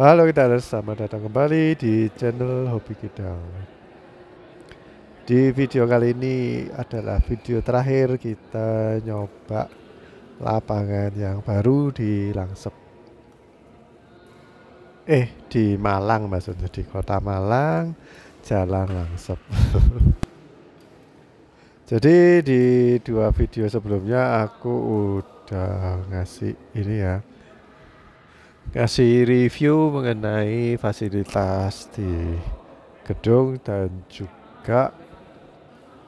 Halo kita selamat datang kembali di channel Hobi kita Di video kali ini adalah video terakhir kita nyoba lapangan yang baru di Langsep. Eh, di Malang maksudnya di Kota Malang, Jalan Langsep. Jadi di dua video sebelumnya aku udah ngasih ini ya ngasih review mengenai fasilitas di gedung dan juga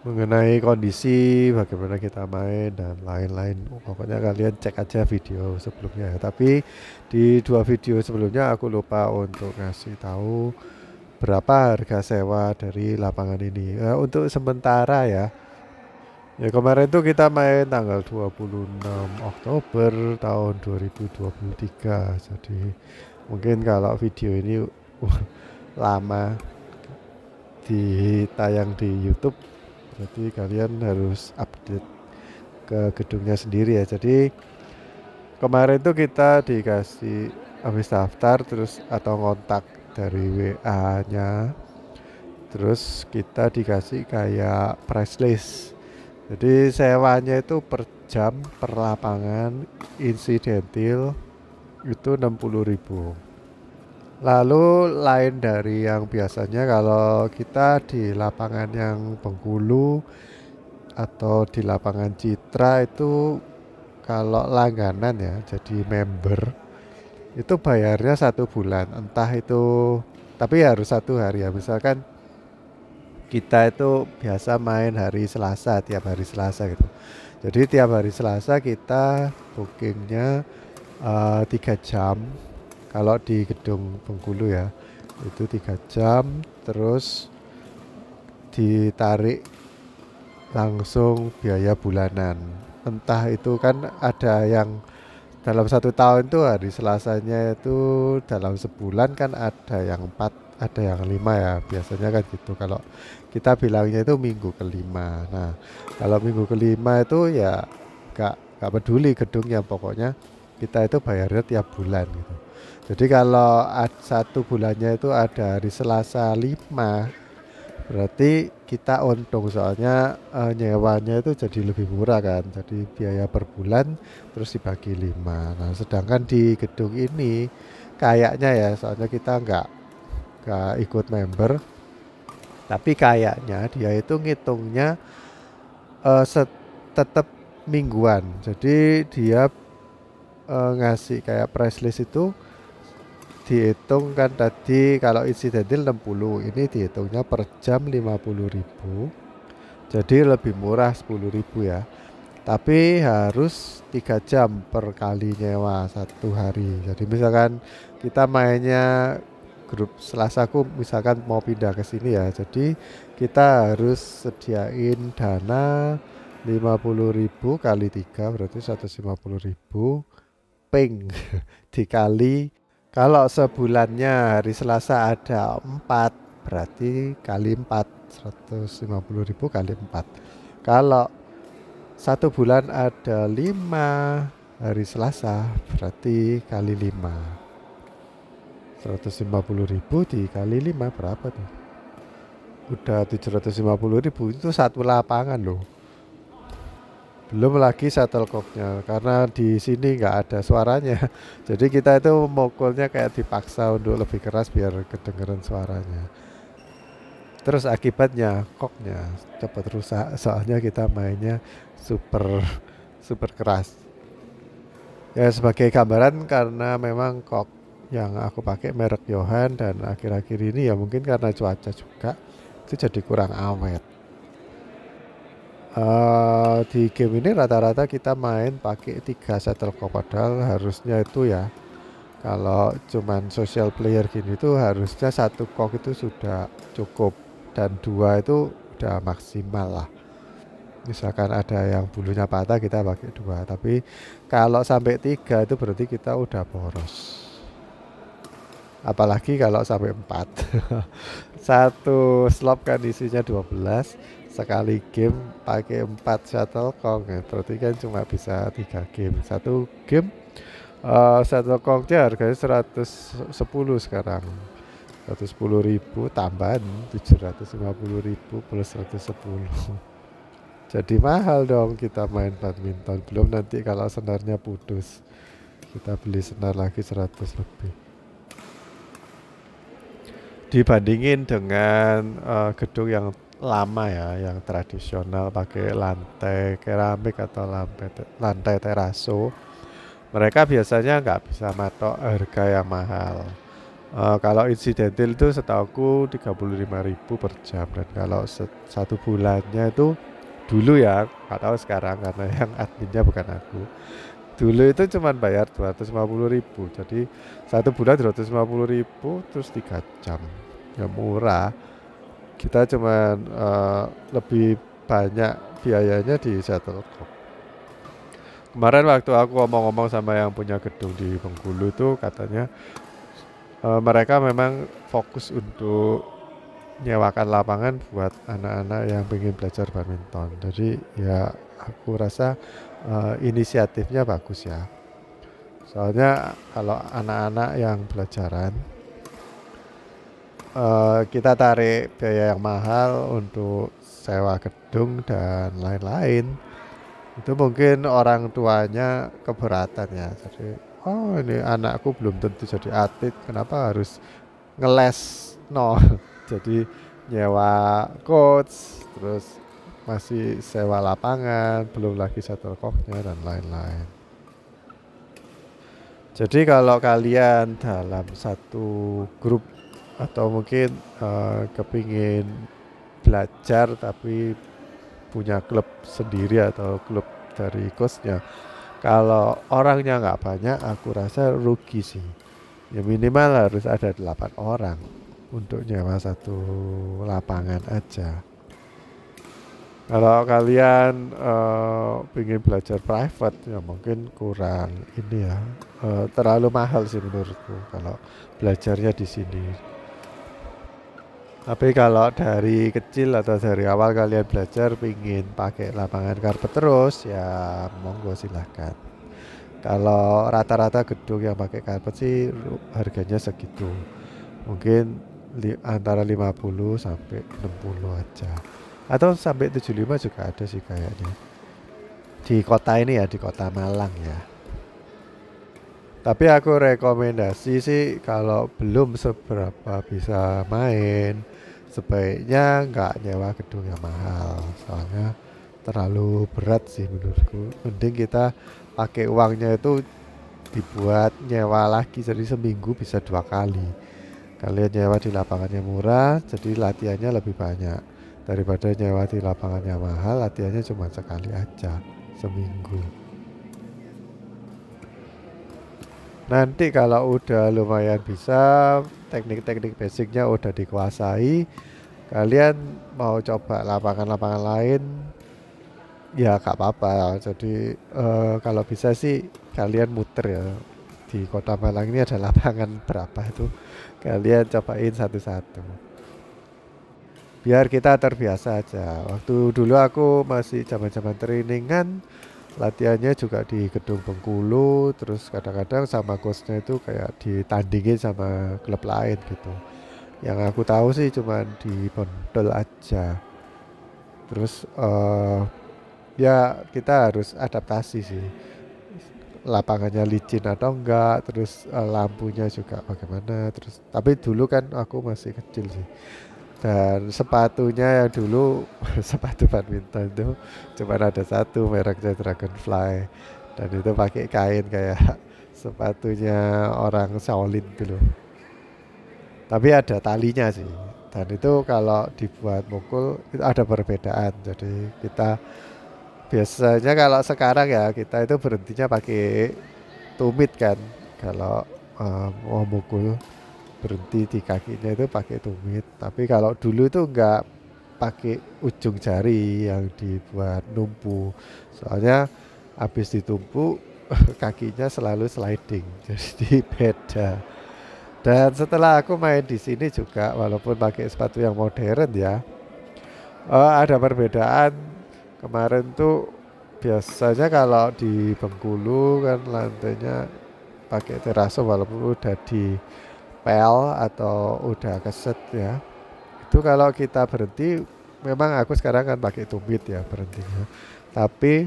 mengenai kondisi bagaimana kita main dan lain-lain pokoknya kalian cek aja video sebelumnya ya tapi di dua video sebelumnya aku lupa untuk ngasih tahu berapa harga sewa dari lapangan ini uh, untuk sementara ya Ya kemarin itu kita main tanggal 26 Oktober tahun 2023 Jadi mungkin kalau video ini lama ditayang di YouTube Berarti kalian harus update ke gedungnya sendiri ya Jadi kemarin itu kita dikasih habis daftar terus atau ngontak dari WA nya Terus kita dikasih kayak price list jadi sewanya itu per jam per lapangan insidentil itu 60.000. Lalu lain dari yang biasanya kalau kita di lapangan yang Bengkulu atau di lapangan Citra itu kalau langganan ya jadi member itu bayarnya satu bulan entah itu tapi harus satu hari ya misalkan kita itu biasa main hari Selasa tiap hari Selasa gitu. Jadi tiap hari Selasa kita bookingnya eh, tiga uh, jam kalau di gedung Bengkulu ya itu tiga jam terus ditarik langsung biaya bulanan entah itu kan ada yang dalam satu tahun itu hari Selasanya itu dalam sebulan kan ada yang empat ada yang lima ya biasanya kan gitu kalau kita bilangnya itu minggu kelima nah kalau minggu kelima itu ya gak gak peduli gedungnya pokoknya kita itu bayarnya tiap bulan gitu jadi kalau satu bulannya itu ada hari Selasa lima berarti kita untung soalnya e, nyewanya itu jadi lebih murah kan jadi biaya per bulan terus dibagi lima nah sedangkan di gedung ini kayaknya ya soalnya kita nggak ke ikut member tapi kayaknya dia itu ngitungnya uh, eh, tetap mingguan jadi dia uh, ngasih kayak price list itu dihitung kan tadi kalau isi detail 60 ini dihitungnya per jam 50.000 jadi lebih murah 10.000 ya tapi harus tiga jam per kali nyewa satu hari jadi misalkan kita mainnya grup aku misalkan mau pindah ke sini ya jadi kita harus sediain dana 50.000 kali tiga berarti 150.000 ping dikali kalau sebulannya hari Selasa ada empat berarti kali 4 150.000 kali empat. kalau satu bulan ada lima hari Selasa berarti kali lima. 150 ribu dikali lima berapa tuh udah 750 ribu itu satu lapangan loh belum lagi shuttlecocknya karena di sini nggak ada suaranya jadi kita itu mokulnya kayak dipaksa untuk lebih keras biar kedengeran suaranya terus akibatnya koknya cepat rusak soalnya kita mainnya super super keras ya sebagai gambaran karena memang kok yang aku pakai merek Johan dan akhir-akhir ini ya mungkin karena cuaca juga itu jadi kurang awet. Uh, di game ini rata-rata kita main pakai tiga shuttlecock padahal harusnya itu ya kalau cuman social player gini tuh harusnya satu kok itu sudah cukup dan dua itu udah maksimal lah misalkan ada yang bulunya patah kita pakai dua tapi kalau sampai tiga itu berarti kita udah boros apalagi kalau sampai 4 satu slot kan isinya 12 sekali game pakai 4 shuttlecock ya. Nah, berarti kan cuma bisa tiga game satu game uh, eh, shuttlecocknya harganya 110 sekarang 110 ribu tambahan 750 ribu plus 110 jadi mahal dong kita main badminton belum nanti kalau senarnya putus kita beli senar lagi 100 lebih dibandingin dengan uh, gedung yang lama ya, yang tradisional pakai lantai keramik atau lantai, lantai teraso, mereka biasanya nggak bisa matok harga yang mahal. Uh, kalau insidental itu setahuku 35.000 per jam dan kalau satu bulannya itu dulu ya nggak tahu sekarang karena yang adminnya bukan aku dulu itu cuma bayar 250.000, jadi satu bulan 250.000 terus tiga jam ya murah kita cuman uh, lebih banyak biayanya di shuttlecock kemarin waktu aku ngomong-ngomong sama yang punya gedung di Bengkulu itu katanya uh, mereka memang fokus untuk nyewakan lapangan buat anak-anak yang ingin belajar badminton jadi ya aku rasa uh, inisiatifnya bagus ya soalnya kalau anak-anak yang belajaran Eh, kita tarik biaya yang mahal untuk sewa gedung dan lain-lain itu mungkin orang tuanya keberatan ya jadi oh ini anakku belum tentu jadi atlet kenapa harus ngeles no jadi nyewa coach terus masih sewa lapangan belum lagi shuttlecocknya dan lain-lain jadi kalau kalian dalam satu grup atau mungkin uh, kepingin belajar tapi punya klub sendiri atau klub dari kosnya kalau orangnya nggak banyak aku rasa rugi sih ya minimal harus ada delapan orang untuk nyewa satu lapangan aja kalau kalian uh, eh, ingin belajar private ya mungkin kurang ini ya uh, terlalu mahal sih menurutku kalau belajarnya di sini tapi kalau dari kecil atau dari awal kalian belajar pingin pakai lapangan karpet terus ya monggo silahkan. Kalau rata-rata gedung yang pakai karpet sih harganya segitu. Mungkin li, antara 50 sampai 60 aja. Atau sampai 75 juga ada sih kayaknya. Di kota ini ya, di kota Malang ya. Tapi aku rekomendasi sih kalau belum seberapa bisa main sebaiknya nggak nyewa gedung yang mahal soalnya terlalu berat sih menurutku mending kita pakai uangnya itu dibuat nyewa lagi jadi seminggu bisa dua kali kalian nyewa di lapangannya murah jadi latihannya lebih banyak daripada nyewa di lapangannya mahal latihannya cuma sekali aja seminggu Nanti kalau udah lumayan bisa, teknik-teknik basicnya udah dikuasai, kalian mau coba lapangan-lapangan lain, ya gak apa-apa. Jadi uh, kalau bisa sih kalian muter ya di Kota Malang ini ada lapangan berapa itu, kalian cobain satu-satu. Biar kita terbiasa aja. Waktu dulu aku masih zaman-zaman trainingan, latihannya juga di gedung Bengkulu terus kadang-kadang sama coachnya itu kayak ditandingin sama klub lain gitu yang aku tahu sih cuma di Bondol aja terus uh, ya kita harus adaptasi sih lapangannya licin atau enggak terus uh, lampunya juga bagaimana terus tapi dulu kan aku masih kecil sih dan sepatunya yang dulu sepatu badminton itu cuma ada satu mereknya Dragonfly dan itu pakai kain kayak sepatunya orang Shaolin dulu tapi ada talinya sih dan itu kalau dibuat mukul itu ada perbedaan jadi kita biasanya kalau sekarang ya kita itu berhentinya pakai tumit kan kalau uh, mau mukul berhenti di kakinya itu pakai tumit tapi kalau dulu itu enggak pakai ujung jari yang dibuat numpu soalnya habis ditumpu kakinya selalu sliding jadi beda dan setelah aku main di sini juga walaupun pakai sepatu yang modern ya uh, ada perbedaan kemarin tuh biasanya kalau di Bengkulu kan lantainya pakai teraso walaupun udah di pel atau udah keset ya itu kalau kita berhenti memang aku sekarang kan pakai tumit ya berhentinya tapi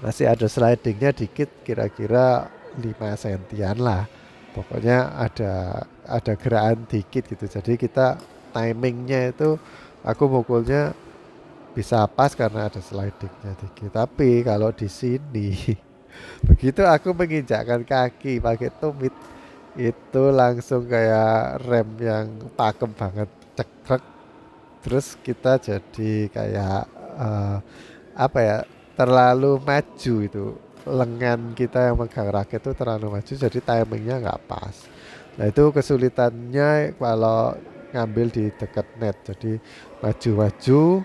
masih ada slidingnya dikit kira-kira 5 sentian lah pokoknya ada ada gerakan dikit gitu jadi kita timingnya itu aku mukulnya bisa pas karena ada slidingnya dikit. Tapi kalau di sini begitu aku menginjakkan kaki pakai tumit itu langsung kayak rem yang pakem banget cekrek terus kita jadi kayak uh, apa ya terlalu maju itu lengan kita yang megang raket itu terlalu maju jadi timingnya nggak pas nah itu kesulitannya kalau ngambil di dekat net jadi maju-maju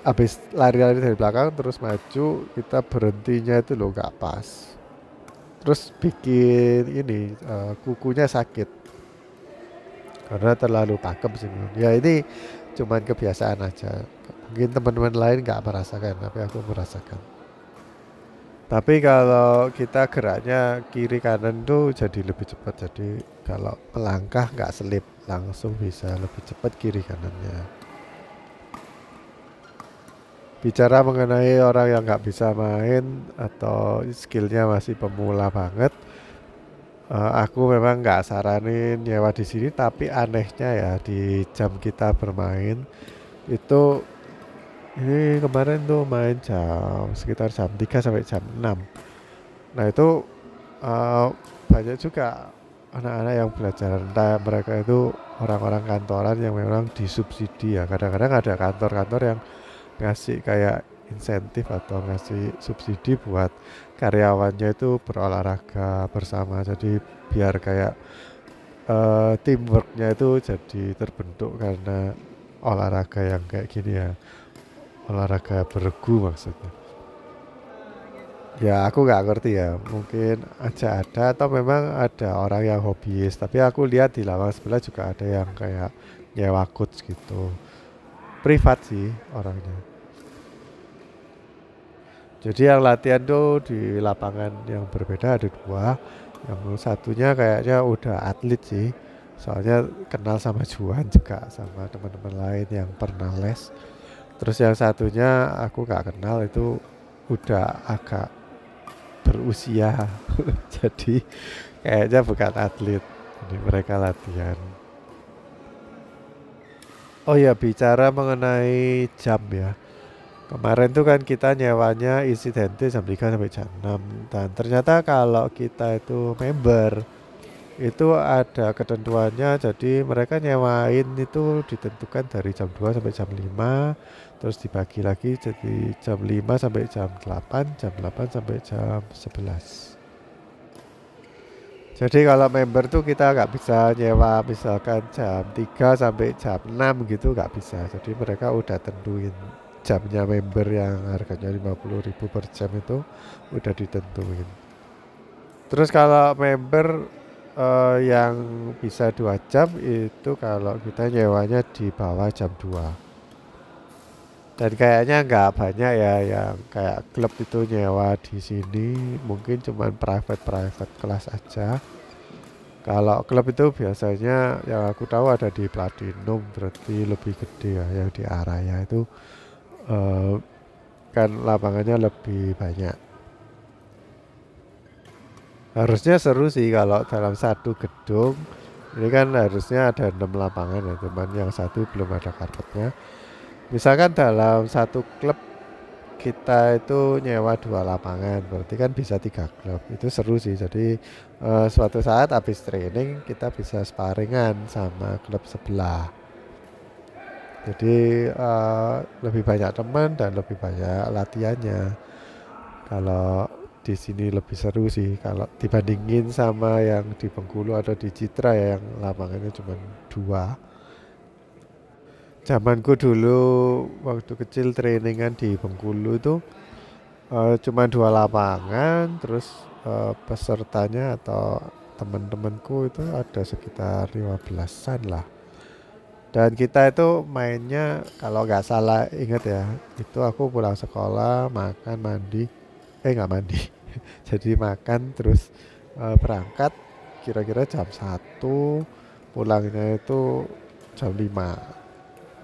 habis lari-lari dari belakang terus maju kita berhentinya itu loh nggak pas terus bikin ini uh, kukunya sakit karena terlalu pakem sih ya ini cuman kebiasaan aja mungkin teman-teman lain nggak merasakan tapi aku merasakan tapi kalau kita geraknya kiri kanan tuh jadi lebih cepat jadi kalau melangkah nggak selip langsung bisa lebih cepat kiri kanannya bicara mengenai orang yang nggak bisa main atau skillnya masih pemula banget uh, aku memang nggak saranin nyewa di sini tapi anehnya ya di jam kita bermain itu ini kemarin tuh main jam sekitar jam 3 sampai jam 6 nah itu uh, banyak juga anak-anak yang belajar entah mereka itu orang-orang kantoran yang memang disubsidi ya kadang-kadang ada kantor-kantor yang ngasih kayak insentif atau ngasih subsidi buat karyawannya itu berolahraga bersama jadi biar kayak uh, teamworknya itu jadi terbentuk karena olahraga yang kayak gini ya olahraga beregu maksudnya ya aku nggak ngerti ya mungkin aja ada atau memang ada orang yang hobiis tapi aku lihat di lawang sebelah juga ada yang kayak nyewa coach gitu privat sih orangnya jadi yang latihan tuh di lapangan yang berbeda ada dua. Yang satunya kayaknya udah atlet sih. Soalnya kenal sama Juan juga sama teman-teman lain yang pernah les. Terus yang satunya aku gak kenal itu udah agak berusia. Jadi kayaknya bukan atlet. Jadi mereka latihan. Oh ya bicara mengenai jam ya Kemarin tuh kan kita nyewanya isi dente jam 3 sampai jam 6 Dan ternyata kalau kita itu member Itu ada ketentuannya Jadi mereka nyewain itu ditentukan dari jam 2 sampai jam 5 Terus dibagi lagi jadi jam 5 sampai jam 8 Jam 8 sampai jam 11 Jadi kalau member tuh kita nggak bisa nyewa misalkan jam 3 sampai jam 6 gitu nggak bisa Jadi mereka udah tentuin jamnya member yang harganya 50.000 per jam itu udah ditentuin terus kalau member uh, yang bisa dua jam itu kalau kita nyewanya di bawah jam 2 dan kayaknya nggak banyak ya yang kayak klub itu nyewa di sini mungkin cuman private private kelas aja kalau klub itu biasanya yang aku tahu ada di platinum berarti lebih gede ya yang di area itu uh, kan lapangannya lebih banyak. Harusnya seru sih kalau dalam satu gedung ini kan harusnya ada enam lapangan ya teman yang satu belum ada karpetnya. Misalkan dalam satu klub kita itu nyewa dua lapangan berarti kan bisa tiga klub itu seru sih jadi uh, suatu saat habis training kita bisa sparingan sama klub sebelah jadi uh, lebih banyak teman dan lebih banyak latihannya. Kalau di sini lebih seru sih kalau dibandingin sama yang di Bengkulu atau di Citra ya yang lapangannya cuma dua. Zamanku dulu waktu kecil trainingan di Bengkulu itu uh, eh, cuma dua lapangan, terus uh, pesertanya atau teman-temanku itu ada sekitar 15-an lah dan kita itu mainnya kalau nggak salah inget ya itu aku pulang sekolah makan mandi eh nggak mandi jadi makan terus uh, berangkat kira-kira jam satu pulangnya itu jam 5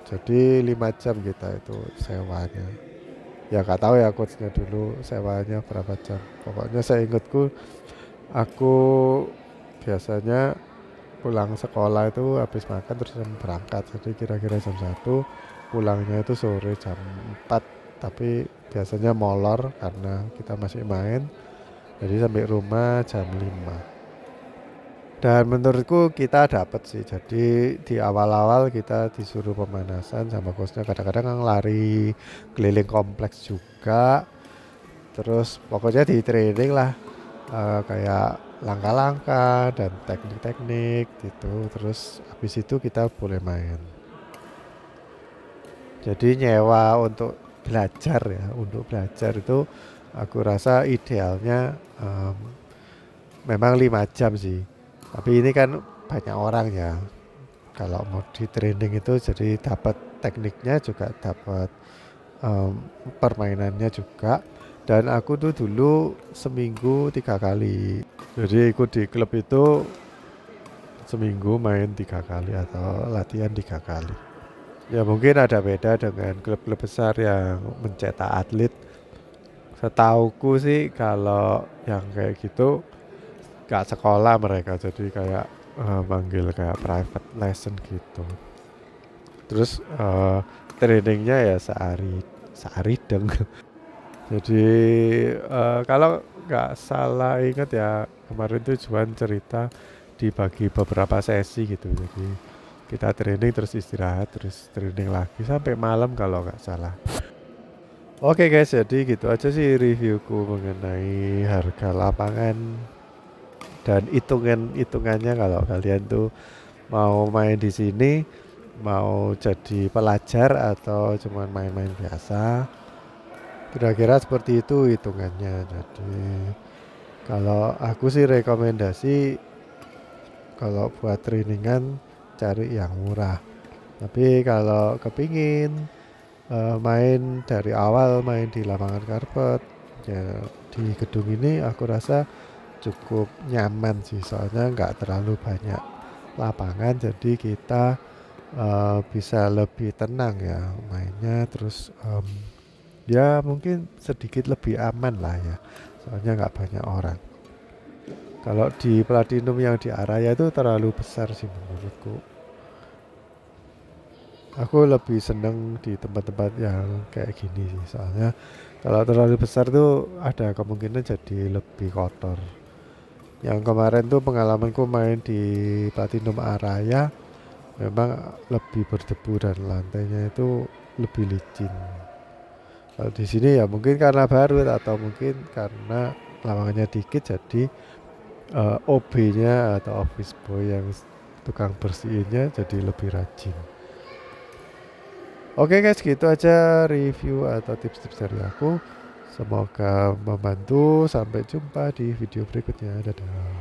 jadi lima jam kita itu sewanya ya nggak tahu ya coachnya dulu sewanya berapa jam pokoknya saya ingatku aku biasanya pulang sekolah itu habis makan terus jam berangkat jadi kira-kira jam satu. pulangnya itu sore jam 4 tapi biasanya molor karena kita masih main jadi sampai rumah jam 5 dan menurutku kita dapat sih jadi di awal-awal kita disuruh pemanasan sama kosnya kadang-kadang kan lari keliling kompleks juga terus pokoknya di training lah uh, kayak langkah-langkah dan teknik-teknik gitu terus habis itu kita boleh main jadi nyewa untuk belajar ya untuk belajar itu aku rasa idealnya um, memang lima jam sih tapi ini kan banyak orang ya kalau mau di training itu jadi dapat tekniknya juga dapat um, permainannya juga dan aku tuh dulu seminggu tiga kali jadi ikut di klub itu seminggu main tiga kali atau latihan tiga kali ya mungkin ada beda dengan klub-klub besar yang mencetak atlet setauku sih kalau yang kayak gitu gak sekolah mereka jadi kayak uh, manggil kayak private lesson gitu terus uh, trainingnya ya sehari sehari deng Jadi uh, kalau nggak salah ingat ya kemarin itu Juan cerita dibagi beberapa sesi gitu. Jadi kita training terus istirahat terus training lagi sampai malam kalau nggak salah. Oke okay guys, jadi gitu aja sih reviewku mengenai harga lapangan dan hitungan-hitungannya kalau kalian tuh mau main di sini, mau jadi pelajar atau cuma main-main biasa kira-kira seperti itu hitungannya jadi kalau aku sih rekomendasi kalau buat trainingan cari yang murah tapi kalau kepingin uh, main dari awal main di lapangan karpet ya di gedung ini aku rasa cukup nyaman sih soalnya nggak terlalu banyak lapangan jadi kita uh, bisa lebih tenang ya mainnya terus um, ya mungkin sedikit lebih aman lah ya soalnya nggak banyak orang kalau di platinum yang di Araya itu terlalu besar sih menurutku aku lebih seneng di tempat-tempat yang kayak gini sih soalnya kalau terlalu besar tuh ada kemungkinan jadi lebih kotor yang kemarin tuh pengalamanku main di platinum Araya memang lebih berdebu dan lantainya itu lebih licin kalau di sini ya mungkin karena baru atau mungkin karena lamanya dikit jadi uh, eh, OB-nya atau office boy yang tukang bersihinnya jadi lebih rajin. Oke okay guys, gitu aja review atau tips-tips dari aku. Semoga membantu. Sampai jumpa di video berikutnya. Dadah.